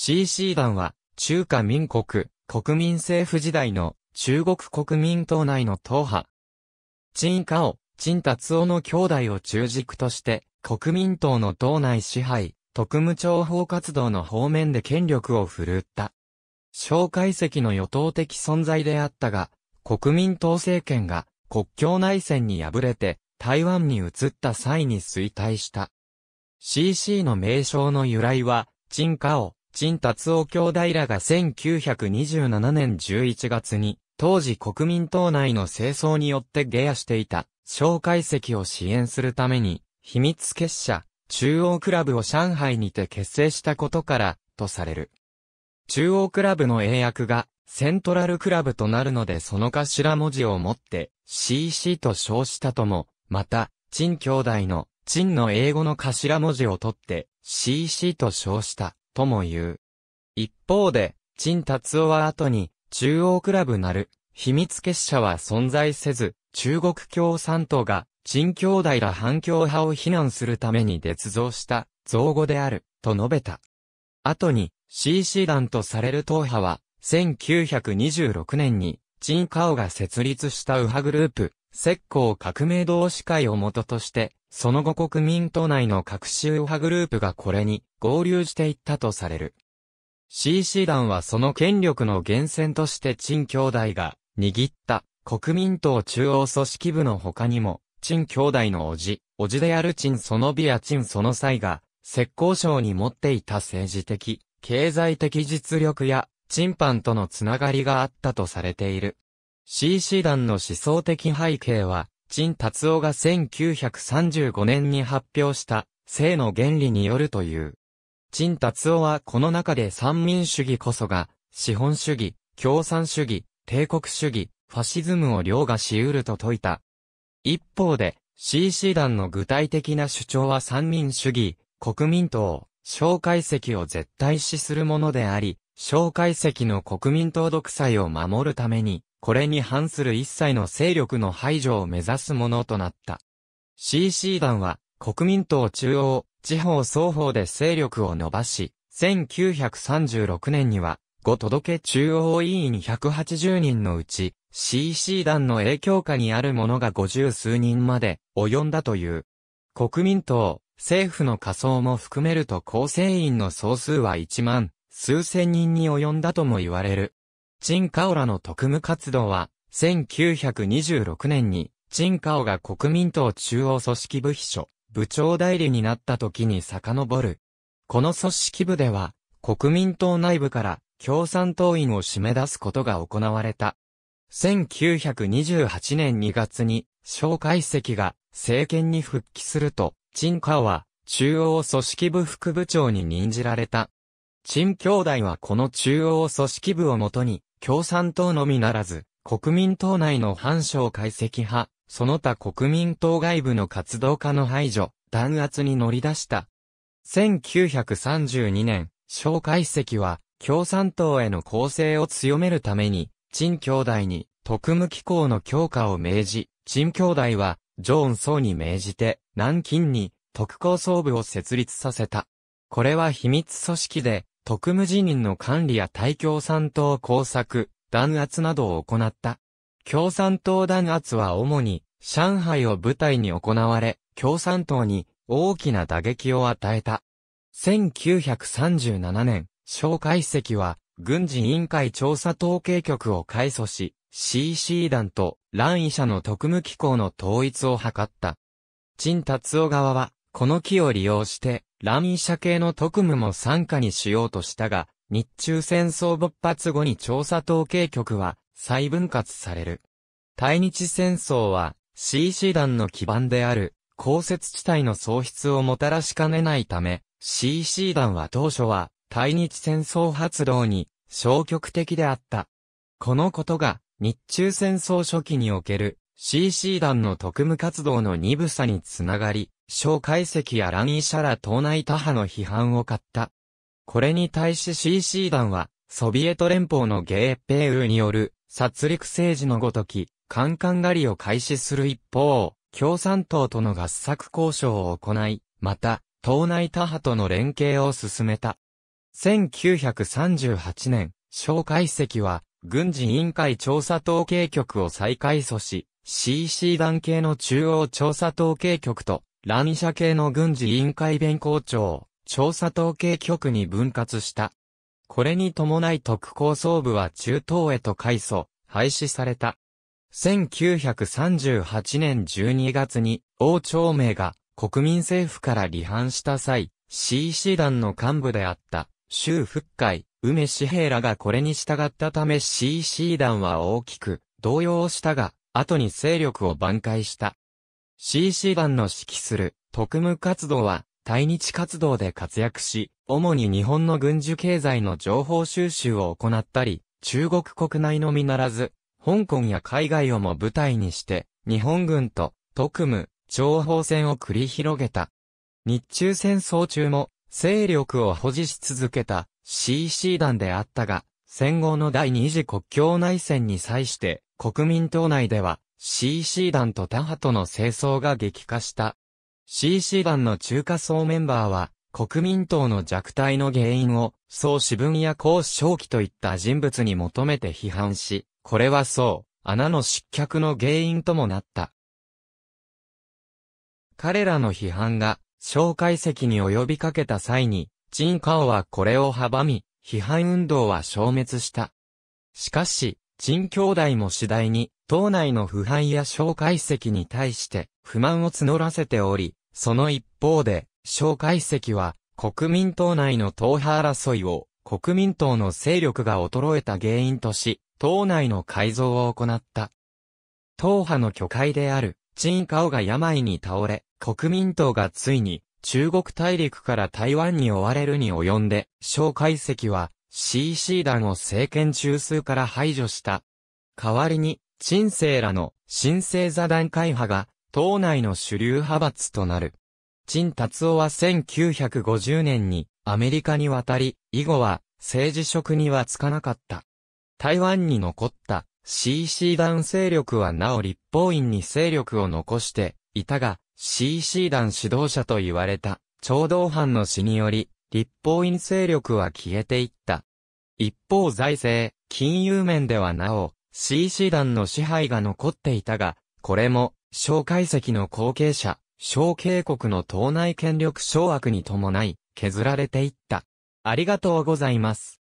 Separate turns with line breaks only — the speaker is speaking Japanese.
CC 団は、中華民国、国民政府時代の中国国民党内の党派。陳家を、陳達夫の兄弟を中軸として、国民党の党内支配、特務諜報活動の方面で権力を振るった。蒋介石の与党的存在であったが、国民党政権が国境内戦に敗れて台湾に移った際に衰退した。CC の名称の由来は、陳家を陳達夫兄弟らが1927年11月に、当時国民党内の清掃によって下野していた、蒋介石を支援するために、秘密結社、中央クラブを上海にて結成したことから、とされる。中央クラブの英訳が、セントラルクラブとなるのでその頭文字を持って、CC と称したとも、また、陳兄弟の、陳の英語の頭文字を取って、CC と称した。とも言う。一方で、陳達夫は後に、中央クラブなる、秘密結社は存在せず、中国共産党が、陳兄弟ら反共派を非難するために捏造した、造語である、と述べた。後に、CC 団とされる党派は、1926年に、陳カオが設立した右派グループ、石膏革命同志会をもととして、その後国民党内の各州派グループがこれに合流していったとされる。CC 団はその権力の源泉として陳兄弟が握った国民党中央組織部の他にも、陳兄弟の叔父、叔父である陳その美や陳その際が、浙江省に持っていた政治的、経済的実力や、陳藩とのつながりがあったとされている。CC 団の思想的背景は、陳達夫が1935年に発表した性の原理によるという。陳達夫はこの中で三民主義こそが資本主義、共産主義、帝国主義、ファシズムを凌駕し得ると説いた。一方で CC 団の具体的な主張は三民主義、国民党、小介析を絶対視するものであり、小介析の国民党独裁を守るために、これに反する一切の勢力の排除を目指すものとなった。CC 団は、国民党中央、地方双方で勢力を伸ばし、1936年には、5届中央委員180人のうち、CC 団の影響下にある者が50数人まで及んだという。国民党、政府の仮想も含めると構成員の総数は1万、数千人に及んだとも言われる。チンカオらの特務活動は、1926年に、チンカオが国民党中央組織部秘書、部長代理になった時に遡る。この組織部では、国民党内部から共産党員を締め出すことが行われた。1928年2月に、蒋介石が政権に復帰すると、陳オは中央組織部副部長に任じられた。陳兄弟はこの中央組織部をもとに、共産党のみならず、国民党内の反省解析派、その他国民党外部の活動家の排除、弾圧に乗り出した。1932年、省解析は、共産党への構成を強めるために、陳兄弟に、特務機構の強化を命じ、陳兄弟は、ジョン・ソーに命じて、南京に、特攻総部を設立させた。これは秘密組織で、特務辞任の管理や対共産党工作、弾圧などを行った。共産党弾圧は主に上海を舞台に行われ、共産党に大きな打撃を与えた。1937年、蒋介石は軍事委員会調査統計局を改組し、CC 団と乱医者の特務機構の統一を図った。陳達夫側はこの木を利用して、ラミー社系の特務も参加にしようとしたが、日中戦争勃発後に調査統計局は再分割される。対日戦争は C c 団の基盤である公設地帯の喪失をもたらしかねないため、C c 団は当初は対日戦争発動に消極的であった。このことが日中戦争初期における C c 団の特務活動の鈍さにつながり、蒋介石や蘭医者ら党内他派の批判を買った。これに対し CC 団は、ソビエト連邦のゲーペーウによる、殺戮政治のごとき、カンカン狩りを開始する一方、共産党との合作交渉を行い、また、党内他派との連携を進めた。1938年、蒋介石は、軍事委員会調査統計局を再開訴し、CC 団系の中央調査統計局と乱射系の軍事委員会弁公庁、調査統計局に分割した。これに伴い特攻総部は中東へと改組、廃止された。1938年12月に王朝名が国民政府から離反した際、CC 団の幹部であった、州復会、梅志平らがこれに従ったため CC 団は大きく動揺したが、後に勢力を挽回した。CC 団の指揮する特務活動は対日活動で活躍し、主に日本の軍需経済の情報収集を行ったり、中国国内のみならず、香港や海外をも舞台にして、日本軍と特務、情報戦を繰り広げた。日中戦争中も勢力を保持し続けた CC 団であったが、戦後の第二次国境内戦に際して国民党内では CC 団と他派との清掃が激化した。CC 団の中華層メンバーは、国民党の弱体の原因を、総志文や公正機といった人物に求めて批判し、これはそう、穴の失脚の原因ともなった。彼らの批判が、蒋介石に及びかけた際に、陳カオはこれを阻み、批判運動は消滅した。しかし、陳兄弟も次第に、党内の腐敗や蒋介石に対して不満を募らせており、その一方で、蒋介石は国民党内の党派争いを国民党の勢力が衰えた原因とし、党内の改造を行った。党派の巨海である、陳オが病に倒れ、国民党がついに中国大陸から台湾に追われるに及んで、蒋介石は CC 団を政権中枢から排除した。代わりに陳生らの新政座談会派が、党内の主流派閥となる。陳達夫は1950年にアメリカに渡り、以後は政治職にはつかなかった。台湾に残った CC 団勢力はなお立法院に勢力を残していたが、CC 団指導者と言われた、長道藩の死により、立法院勢力は消えていった。一方財政、金融面ではなお、C 師団の支配が残っていたが、これも、蒋介石の後継者、小渓国の党内権力掌握に伴い、削られていった。ありがとうございます。